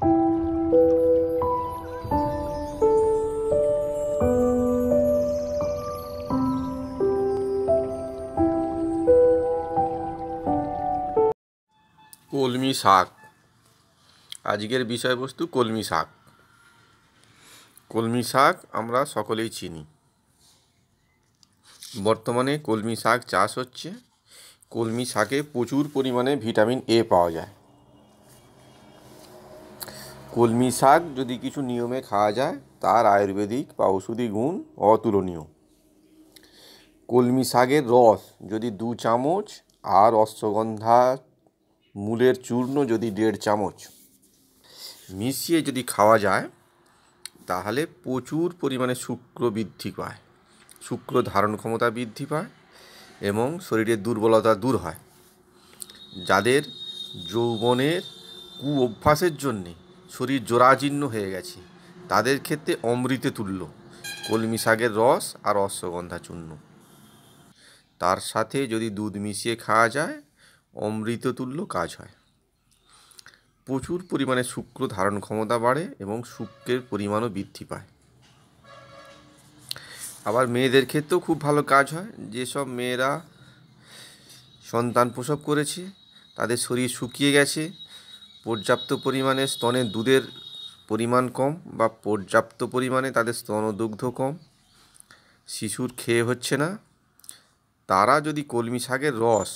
কলমি শাক আজকের বিষয়বস্তু কলমি শাক কলমি শাক আমরা সকলেই চিনি বর্তমানে কলমি শাক চাষ হচ্ছে কলমি শাকে প্রচুর পরিমাণে ভিটামিন এ পাওয়া যায় কলমি শাক যদি কিছু নিয়মে খাওয়া যায় তার আয়ুর্বেদিক বা ওষুধি গুণ অতুলনীয় কলমি শাকের রস যদি দু চামচ আর অশ্বগন্ধা মূলের চূর্ণ যদি দেড় চামচ মিশিয়ে যদি খাওয়া যায় তাহলে প্রচুর পরিমাণে শুক্র বৃদ্ধি পায় শুক্র ধারণ ক্ষমতা বৃদ্ধি পায় এবং শরীরের দুর্বলতা দূর হয় যাদের যৌবনের কু অভ্যাসের জন্যে শরীর জোরাজীর্ণ হয়ে গেছে তাদের ক্ষেত্রে অমৃতে তুল্য কলমি শাকের রস আর অশ্বগন্ধা চূর্ণ তার সাথে যদি দুধ মিশিয়ে খাওয়া যায় অমৃততুল্য কাজ হয় প্রচুর পরিমাণে শুক্র ধারণ ক্ষমতা বাড়ে এবং শুক্রের পরিমাণও বৃদ্ধি পায় আবার মেয়েদের ক্ষেত্রেও খুব ভালো কাজ হয় যেসব মেয়েরা সন্তান প্রসব করেছে তাদের শরীর শুকিয়ে গেছে পর্যাপ্ত পরিমাণে স্তনে দুধের পরিমাণ কম বা পর্যাপ্ত পরিমাণে তাদের স্তনদুগ্ধ কম শিশুর খেয়ে হচ্ছে না তারা যদি কলমি শাকের রস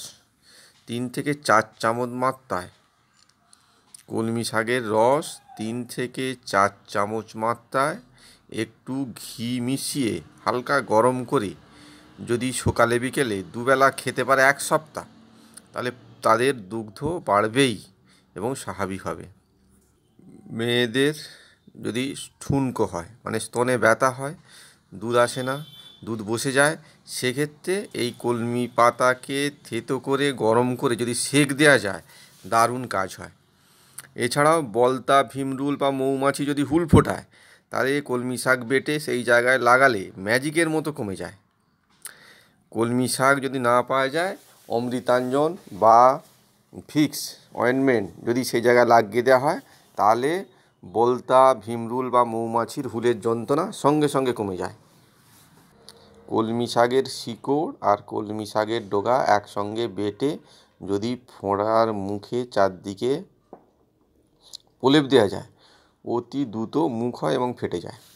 তিন থেকে চার চামচ মাত্রায় কলমি শাকের রস তিন থেকে চার চামচ মাত্রায় একটু ঘি মিশিয়ে হালকা গরম করে যদি সকালে বিকেলে দুবেলা খেতে পারে এক সপ্তাহ তাহলে তাদের দুগ্ধ বাড়বেই এবং স্বাভাবিক হবে মেয়েদের যদি ঠুনকো হয় মানে স্তনে ব্যথা হয় দুধ আসে না দুধ বসে যায় সেক্ষেত্রে এই কলমি পাতাকে থেতো করে গরম করে যদি সেক দেওয়া যায় দারুণ কাজ হয় এছাড়াও বলতা ভীমরুল বা মৌমাছি যদি হুল ফোটায় তাহলে কলমি শাক বেটে সেই জায়গায় লাগালে ম্যাজিকের মতো কমে যায় কলমি শাক যদি না পাওয়া যায় অমৃতাঞ্জন বা ফিক্স অয়েনমেন্ট যদি সেই জায়গায় লাগিয়ে দেওয়া হয় তাহলে বলতা ভীমরুল বা মৌমাছির হুলের যন্ত্রণা সঙ্গে সঙ্গে কমে যায় কলমি শাকের শিকড় আর কলমি শাকের ডোগা একসঙ্গে বেটে যদি ফোঁড়ার মুখে চারদিকে প্রলেপ দেওয়া যায় অতি দ্রুত মুখ হয় এবং ফেটে যায়